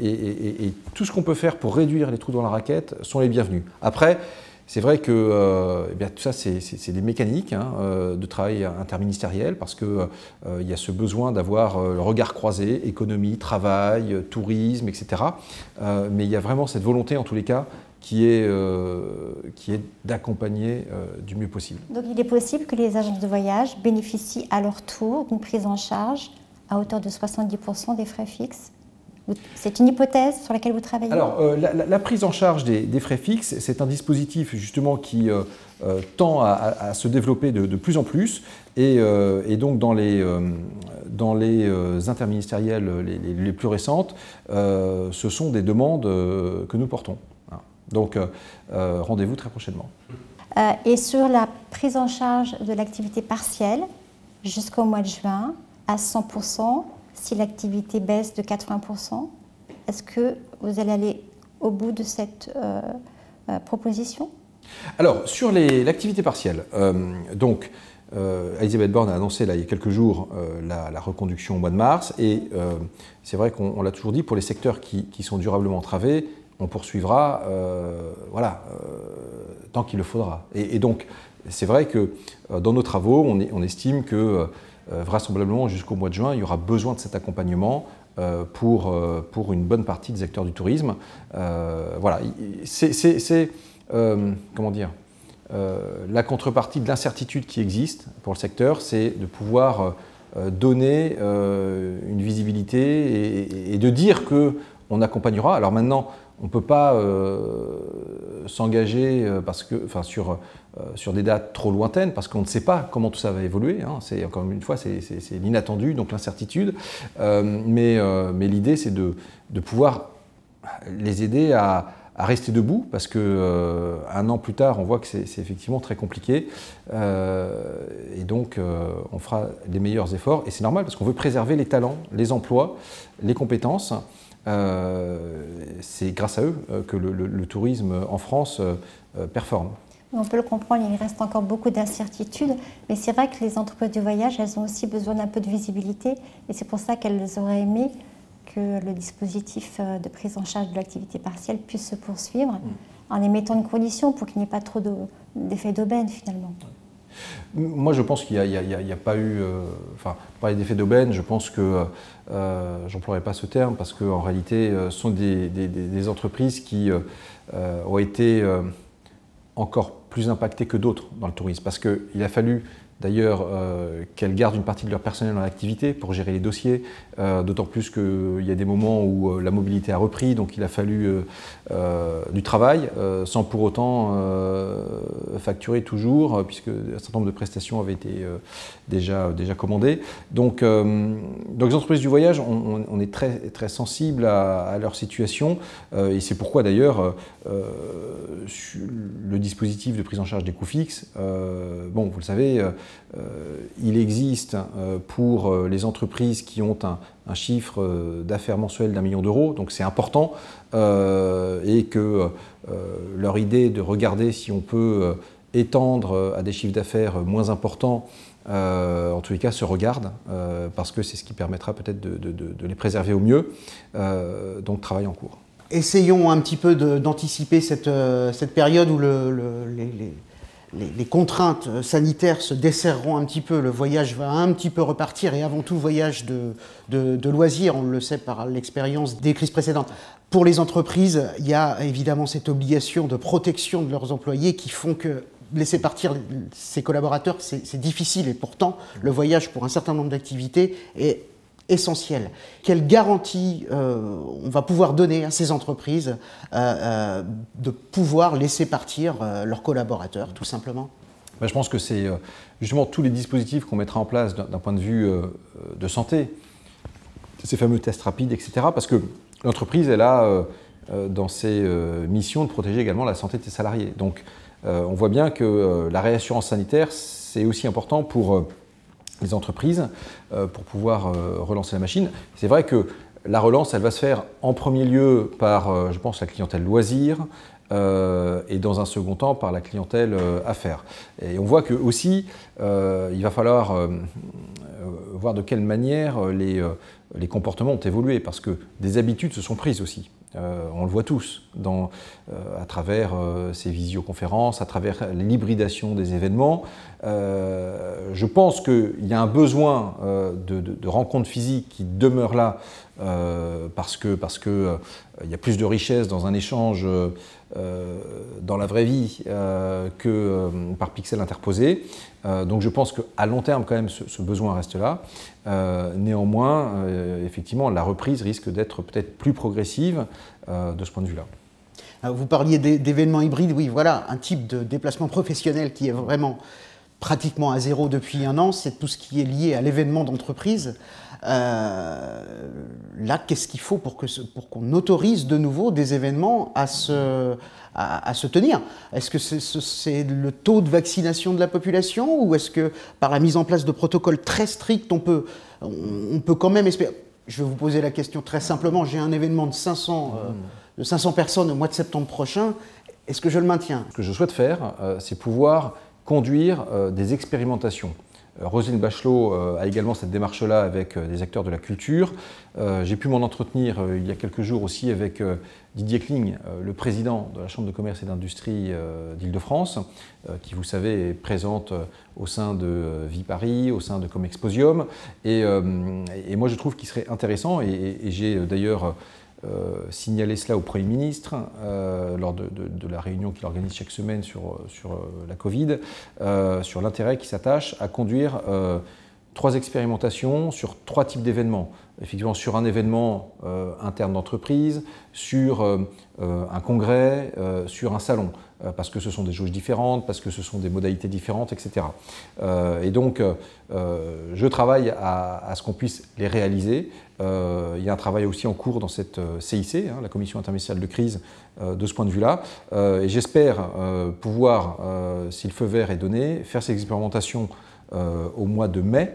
tout ce qu'on peut faire pour réduire les trous dans la raquette sont les bienvenus. Après, c'est vrai que euh, eh tout ça, c'est des mécaniques hein, de travail interministériel parce qu'il y a ce besoin d'avoir le regard croisé, économie, travail, tourisme, etc. mais il y a vraiment cette volonté, en tous les cas, euh, qui est, d'accompagner euh, du mieux possible. Donc il est possible que les agences de voyage bénéficient à leur tour d'une prise en charge à hauteur de 70% des frais fixes c'est une hypothèse sur laquelle vous travaillez Alors, euh, la, prise en charge des, frais fixes, c'est un dispositif justement qui tend à, se développer de, plus en plus. Et, donc, dans les, dans les les plus récentes, ce sont des demandes que nous portons. Donc euh, euh, rendez-vous très prochainement. Euh, et sur la prise en charge de l'activité partielle jusqu'au mois de juin à 100%, si l'activité baisse de 80%, est-ce que vous allez aller au bout de cette proposition Alors, sur l'activité partielle, donc, euh, Elisabeth Borne a annoncé là, il y a quelques jours la, reconduction au mois de mars et c'est vrai qu'on l'a toujours dit, pour les secteurs qui, qui sont durablement entravés, on poursuivra, euh, voilà, euh, tant qu'il le faudra. Et, donc, c'est vrai que euh, dans nos travaux, on, est, on estime que vraisemblablement jusqu'au mois de juin, il y aura besoin de cet accompagnement pour, pour une bonne partie des acteurs du tourisme. voilà, c'est, comment dire, la contrepartie de l'incertitude qui existe pour le secteur, c'est de pouvoir donner une visibilité et, et de dire que on accompagnera. Alors maintenant, on ne peut pas euh, s'engager euh, parce que, enfin, sur, euh, sur des dates trop lointaines parce qu'on ne sait pas comment tout ça va évoluer. Hein. C'est encore une fois, c'est l'inattendu, donc l'incertitude. mais, l'idée, c'est de, pouvoir les aider à, rester debout parce que un an plus tard, on voit que c'est effectivement très compliqué. et donc, on fera les meilleurs efforts. Et c'est normal parce qu'on veut préserver les talents, les emplois, les compétences. Euh, c'est grâce à eux euh, que le, tourisme en France euh, performe. On peut le comprendre, il reste encore beaucoup d'incertitudes, mais c'est vrai que les entreprises de voyage, elles ont aussi besoin d'un peu de visibilité, et c'est pour ça qu'elles auraient aimé que le dispositif de prise en charge de l'activité partielle puisse se poursuivre, mm. en émettant une condition pour qu'il n'y ait pas trop d'effet d'aubaine finalement. Moi, je pense qu'il n'y a, pas eu, enfin, pas d'effet d'aubaine. Je pense que euh, j'emploierai pas ce terme parce qu'en réalité, euh, ce sont des, entreprises qui euh, ont été encore plus impactées que d'autres dans le tourisme parce qu'il a fallu D'ailleurs, euh, qu'elles gardent une partie de leur personnel en activité pour gérer les dossiers, euh, d'autant plus qu'il y a des moments où euh, la mobilité a repris, donc il a fallu du travail, sans pour autant facturer toujours, puisque un certain nombre de prestations avaient été déjà, déjà commandées. Donc, les entreprises du voyage, on, est très, très sensible à, à, leur situation, et c'est pourquoi d'ailleurs le dispositif de prise en charge des coûts fixes, bon, vous le savez, euh, il existe euh, pour euh, les entreprises qui ont un, chiffre d'affaires mensuel d'un million d'euros, donc c'est important, et que leur idée de regarder si on peut étendre à des chiffres d'affaires moins importants, en tous les cas, se regarde, parce que c'est ce qui permettra peut-être de, les préserver au mieux. donc, travail en cours. Essayons un petit peu d'anticiper cette, période où le, les les, contraintes euh, sanitaires se desserreront un petit peu, le voyage va un petit peu repartir, et avant tout voyage de, de loisirs, on le sait par l'expérience des crises précédentes. Pour les entreprises, il y a évidemment cette obligation de protection de leurs employés qui font que laisser partir ses collaborateurs, c'est difficile, et pourtant le voyage pour un certain nombre d'activités est essentiel. Quelles garanties euh, on va pouvoir donner à ces entreprises euh, euh, de pouvoir laisser partir leurs collaborateurs, tout simplement bah, Je pense que c'est justement tous les dispositifs qu'on mettra en place d'un point de vue de santé, ces fameux tests rapides, etc. Parce que l'entreprise, elle a dans ses missions de protéger également la santé de ses salariés. Donc on voit bien que la réassurance sanitaire, c'est aussi important pour les entreprises euh, pour pouvoir euh, relancer la machine. C'est vrai que la relance, elle va se faire en premier lieu par, euh, je pense, la clientèle loisir. et dans un second temps par la clientèle affaires. Et on voit que aussi, il va falloir voir de quelle manière les, les comportements ont évolué, parce que des habitudes se sont prises aussi. Euh, on le voit tous euh, à travers euh, ces visioconférences, à travers l'hybridation des événements. je pense qu'il y a un besoin de, de, rencontres physiques qui demeure là parce que parce que il y a plus de richesse dans un échange euh, dans la vraie vie euh, que euh, par pixel interposé. donc je pense qu'à long terme, quand même, ce, ce besoin reste là. néanmoins, effectivement, la reprise risque d'être peut-être plus progressive de ce point de vue-là. Ah, vous parliez d'événements hybrides, oui, voilà, un type de déplacement professionnel qui est vraiment pratiquement à zéro depuis un an, c'est tout ce qui est lié à l'événement d'entreprise. Euh, là, qu'est-ce qu'il faut pour, que, pour qu'on autorise de nouveau des événements à se, à, se tenir Est-ce que c'est, le taux de vaccination de la population ou est-ce que par la mise en place de protocoles très stricts, on peut, on, peut quand même espérer Je vais vous poser la question très simplement. J'ai un événement de 500, euh, de 500 personnes au mois de septembre prochain. Est-ce que je le maintiens Ce que je souhaite faire, euh, c'est pouvoir conduire euh, des expérimentations. Euh, Roselyne Bachelot euh, a également cette démarche-là avec des acteurs de la culture. J'ai pu m'en entretenir il y a quelques jours aussi avec Didier Kling, le président de la Chambre de commerce et d'industrie d'Île-de-France, qui, vous savez, est présente au sein de Vie Paris, au sein de Comexposium. Et, et moi, je trouve qu'il serait intéressant, et, et j'ai d'ailleurs euh, signaler cela au Premier ministre euh, lors de, la réunion qu'il organise chaque semaine sur, euh, la Covid, sur l'intérêt qui s'attache à conduire trois expérimentations sur trois types d'événements. Effectivement, sur un événement interne d'entreprise, sur un congrès, sur un salon, parce que ce sont des jauges différentes, parce que ce sont des modalités différentes, etc. et donc, je travaille à ce qu'on puisse les réaliser. Euh, il y a un travail aussi en cours dans cette CIC, euh, hein, la Commission interministérielle de crise, euh, de ce point de vue-là. et j'espère pouvoir, si le feu vert est donné, faire ces expérimentations au mois de mai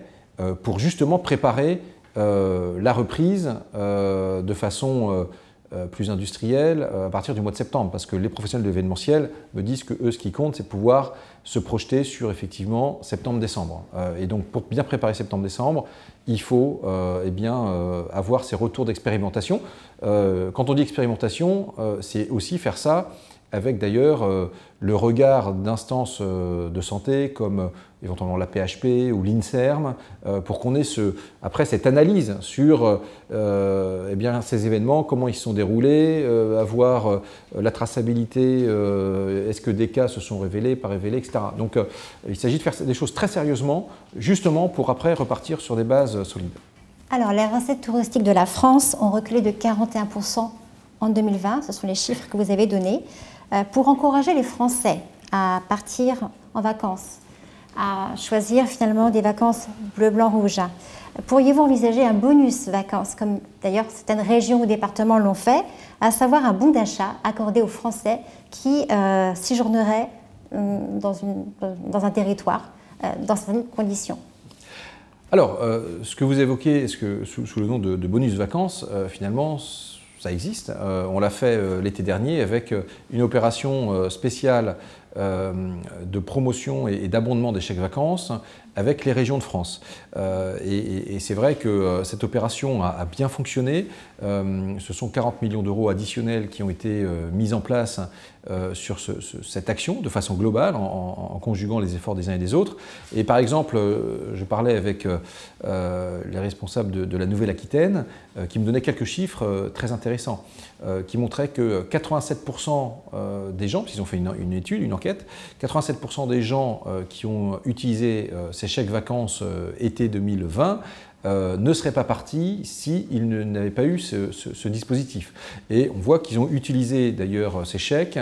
pour justement préparer la reprise de façon plus industrielle à partir du mois de septembre. Parce que les professionnels de l'événementiel me disent que eux, ce qui compte, c'est pouvoir se projeter sur effectivement septembre-décembre. et donc, pour bien préparer septembre-décembre, il faut euh, eh bien, euh, avoir ces retours d'expérimentation. Euh, quand on dit expérimentation, c'est aussi faire ça avec d'ailleurs euh, le regard d'instances euh, de santé comme euh, éventuellement la PHP ou l'INSERM, pour qu'on ait après cette analyse sur eh bien, ces événements, comment ils se sont déroulés, avoir la traçabilité, est-ce que des cas se sont révélés, pas révélés, etc. Donc il s'agit de faire des choses très sérieusement, justement pour après repartir sur des bases solides. Alors les recettes touristiques de la France ont reculé de 41% en 2020, ce sont les chiffres que vous avez donnés. Euh, pour encourager les Français à partir en vacances, à choisir finalement des vacances bleu, blanc, rouge. Hein, pourriez-vous envisager un bonus vacances, comme d'ailleurs certaines régions ou départements l'ont fait, à savoir un bon d'achat accordé aux Français qui euh, séjourneraient hum, dans, un territoire euh, dans certaines conditions alors, ce que vous évoquez, ce que, sous, le nom de bonus vacances, finalement, ça existe. Euh, on l'a fait euh, l'été dernier avec euh, une opération spéciale de promotion et, d'abondement des chèques vacances avec les régions de France. Euh, et, c'est vrai que euh, cette opération a, bien fonctionné. Euh, ce sont 40 millions d'euros additionnels qui ont été mis en place hein, sur cette action de façon globale, en, conjuguant les efforts des uns et des autres. Et par exemple, je parlais avec les responsables de, la Nouvelle-Aquitaine qui me donnaient quelques chiffres très intéressants qui montraient que 87% des gens, puisqu'ils ont fait une, une, étude, une enquête, 87% des gens qui ont utilisé cette ces chèques vacances euh, été 2020, euh, ne seraient pas partis s'ils n'avaient pas eu ce, dispositif. Et on voit qu'ils ont utilisé d'ailleurs ces chèques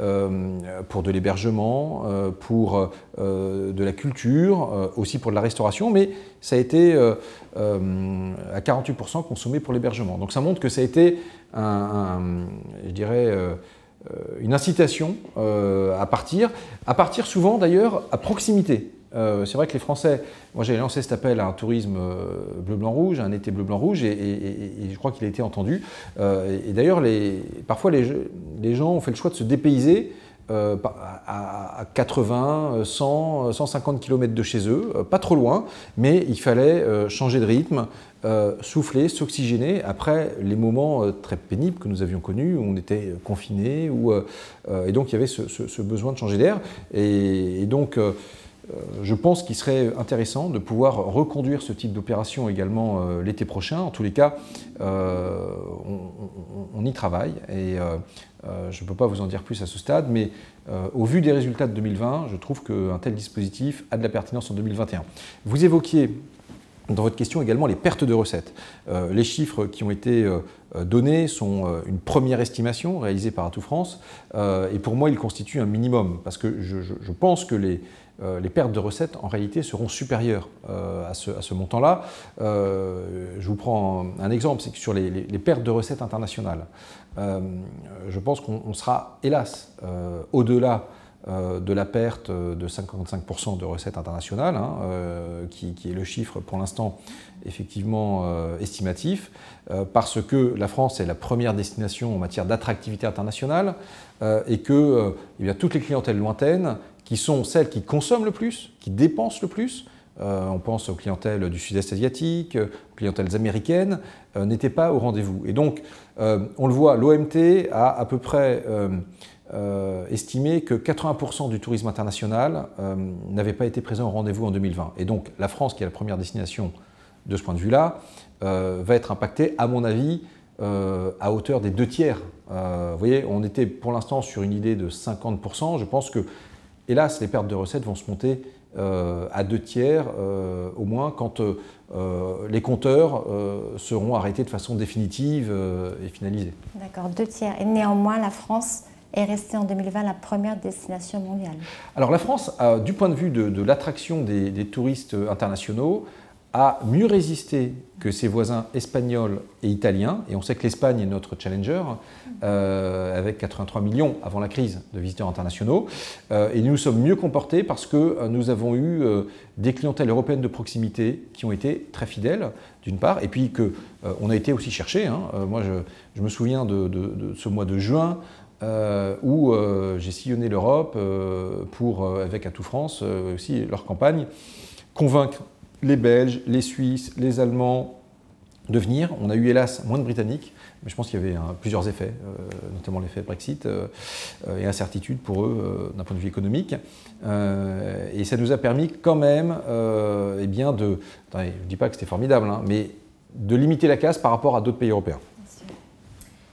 euh, pour de l'hébergement, pour de la culture, aussi pour de la restauration, mais ça a été à 48% consommé pour l'hébergement. Donc ça montre que ça a été je dirais, une incitation à partir, à partir souvent d'ailleurs à proximité. Euh, c'est vrai que les Français, moi j'ai lancé cet appel à un tourisme euh, bleu-blanc-rouge, un été bleu-blanc-rouge, et, je crois qu'il a été entendu. Euh, et d'ailleurs, les, parfois les, gens ont fait le choix de se dépayser à, 80, 100, 150 km de chez eux, pas trop loin, mais il fallait changer de rythme, souffler, s'oxygéner après les moments très pénibles que nous avions connus, où on était confinés, où, et donc il y avait ce, besoin de changer d'air. et, donc euh, je pense qu'il serait intéressant de pouvoir reconduire ce type d'opération également euh, l'été prochain. En tous les cas, euh, on, y travaille et je ne peux pas vous en dire plus à ce stade, mais au vu des résultats de 2020, je trouve qu'un tel dispositif a de la pertinence en 2021. Vous évoquiez dans votre question également les pertes de recettes. les chiffres qui ont été donnés sont une première estimation réalisée par Atout France et pour moi ils constituent un minimum parce que je pense que les, euh, les pertes de recettes en réalité seront supérieures euh, à ce, montant-là. Euh, je vous prends un, exemple, c'est que sur les, pertes de recettes internationales, je pense qu'on sera, hélas, au-delà de la perte de 55% de recettes internationales, hein, qui, est le chiffre pour l'instant effectivement estimatif, parce que la France est la première destination en matière d'attractivité internationale et que eh toutes les clientèles lointaines, qui sont celles qui consomment le plus, qui dépensent le plus, euh, on pense aux clientèles du sud-est asiatique, aux clientèles américaines, euh, n'étaient pas au rendez-vous. Et donc, euh, on le voit, l'OMT a à peu près estimé que 80% du tourisme international n'avait pas été présent au rendez-vous en 2020. Et donc, la France, qui est la première destination de ce point de vue-là, va être impactée, à mon avis, à hauteur des deux tiers. vous voyez, on était pour l'instant sur une idée de 50%. Je pense que Hélas, les pertes de recettes vont se monter euh, à deux tiers euh, au moins quand euh, les compteurs seront arrêtés de façon définitive et finalisée. D'accord, deux tiers. Et néanmoins, la France est restée en 2020 la première destination mondiale. Alors la France, du point de vue de, l'attraction des, touristes internationaux, a mieux résisté que ses voisins espagnols et italiens, et on sait que l'Espagne est notre challenger, euh, avec 83 millions avant la crise de visiteurs internationaux, euh, et nous sommes mieux comportés parce que euh, nous avons eu des clientèles européennes de proximité qui ont été très fidèles, d'une part, et puis qu'on on a été aussi cherché. Hein. moi, je, me souviens de, ce mois de juin, où j'ai sillonné l'Europe pour, avec Atout France, aussi leur campagne, convaincre les Belges, les Suisses, les Allemands de venir. On a eu hélas moins de Britanniques, mais je pense qu'il y avait hein, plusieurs effets, euh, notamment l'effet Brexit euh, euh, et incertitude pour eux d'un point de vue économique. et ça nous a permis quand même, et eh bien de, je ne dis pas que c'était formidable, hein, mais de limiter la casse par rapport à d'autres pays européens.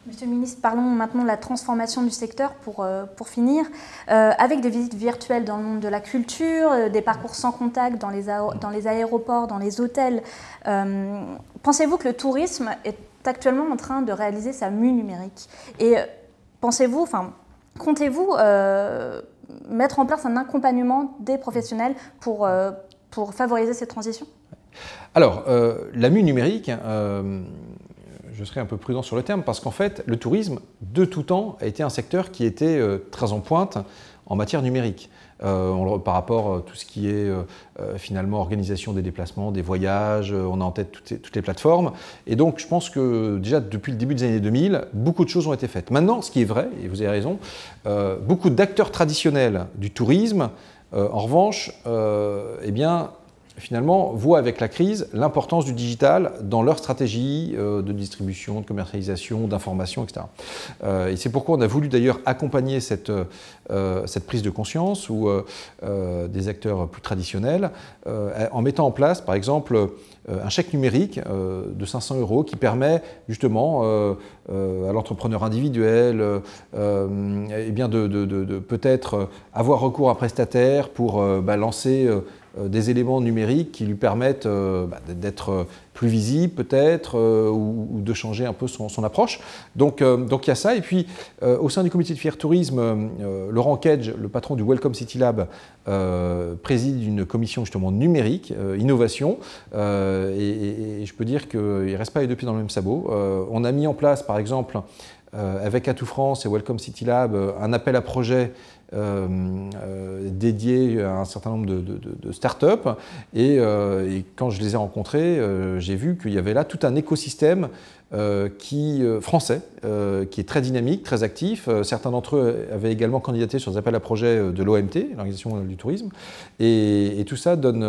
Monsieur le ministre, parlons maintenant de la transformation du secteur pour, euh, pour finir, euh, avec des visites virtuelles dans le monde de la culture, euh, des parcours sans contact dans les, dans les aéroports, dans les hôtels. Pensez-vous que le tourisme est actuellement en train de réaliser sa mue numérique Et pensez-vous, enfin, comptez-vous mettre en place un accompagnement des professionnels pour, pour favoriser cette transition alors, la mue numérique, je serai un peu prudent sur le terme, parce qu'en fait, le tourisme, de tout temps, a été un secteur qui était euh, très en pointe en matière numérique. Euh, par rapport à euh, tout ce qui est finalement organisation des déplacements, des voyages, on a en tête toutes, les plateformes. Et donc je pense que déjà depuis le début des années 2000, beaucoup de choses ont été faites. Maintenant, ce qui est vrai, et vous avez raison, beaucoup d'acteurs traditionnels du tourisme, en revanche, eh bien, finalement, voient avec la crise l'importance du digital dans leur stratégie euh, de distribution, de commercialisation, d'information, etc. Euh, et c'est pourquoi on a voulu d'ailleurs accompagner cette, euh, cette prise de conscience ou des acteurs plus traditionnels en mettant en place, par exemple, un chèque numérique de 500 euros qui permet justement à l'entrepreneur individuel eh bien de, peut-être avoir recours à un prestataire pour bah, lancer euh, des éléments numériques qui lui permettent euh, bah, d'être plus visible peut-être, euh, ou, de changer un peu son, approche. Donc, donc il y a ça. Et puis au sein du comité de Fier Tourisme, Laurent Kedge, le patron du Welcome City Lab, préside une commission justement numérique, innovation. Et, je peux dire qu'il ne reste pas les deux pieds dans le même sabot. on a mis en place par exemple avec Atout France et Welcome City Lab, un appel à projet euh, euh, dédié à un certain nombre de, startups. Euh, et, quand je les ai rencontrés, j'ai vu qu'il y avait là tout un écosystème euh, qui, euh, français, euh, qui est très dynamique, très actif. certains d'entre eux avaient également candidaté sur des appels à projets de l'OMT, l'Organisation Mondiale du Tourisme. Et, tout ça donne,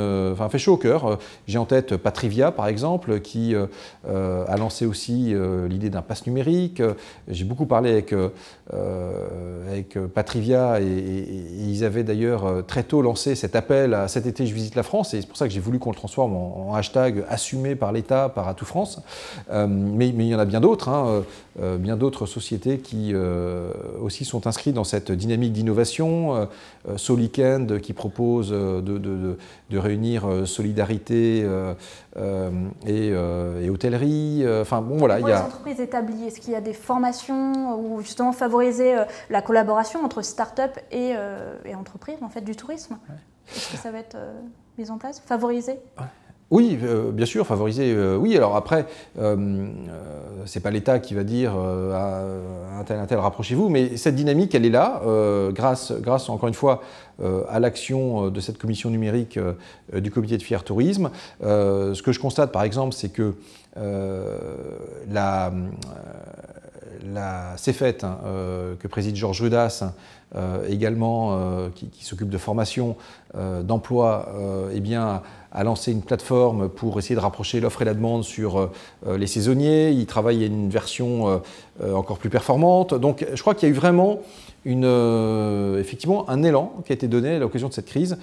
fait chaud au cœur. J'ai en tête Patrivia, par exemple, qui a lancé aussi l'idée d'un pass numérique. J'ai beaucoup parlé avec, avec Patrivia et, ils avaient d'ailleurs très tôt lancé cet appel à cet été, je visite la France. Et c'est pour ça que j'ai voulu qu'on le transforme en, hashtag assumé par l'État, par Atout France. mais mais, il y en a bien d'autres, hein, euh, euh, bien d'autres sociétés qui euh, aussi sont inscrites dans cette dynamique d'innovation. Euh, qui propose de, réunir solidarité et, hôtellerie. Enfin bon voilà, il y a... les entreprises établies, est-ce qu'il y a des formations ou justement favoriser la collaboration entre start-up et, entreprises en fait du tourisme Est-ce que ça va être mis en place, favorisé oui, euh, bien sûr, favoriser. Euh, oui, alors après, euh, c'est pas l'État qui va dire à un tel, un tel, rapprochez-vous, mais cette dynamique, elle est là, grâce, grâce, encore une fois, à l'action de cette commission numérique du comité de fier tourisme. ce que je constate, par exemple, c'est que la, la hein, que préside Georges Rudas, également, qui, qui s'occupe de formation, d'emploi, eh bien, a lancé une plateforme pour essayer de rapprocher l'offre et la demande sur euh, euh, les saisonniers. Il travaille à une version euh, encore plus performante. Donc je crois qu'il y a eu vraiment une, effectivement un élan qui a été donné à l'occasion de cette crise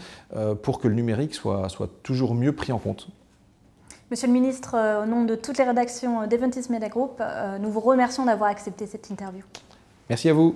pour que le numérique soit, toujours mieux pris en compte. Monsieur le ministre, au nom de toutes les rédactions d'Eventis Media Group, nous vous remercions d'avoir accepté cette interview. Merci à vous.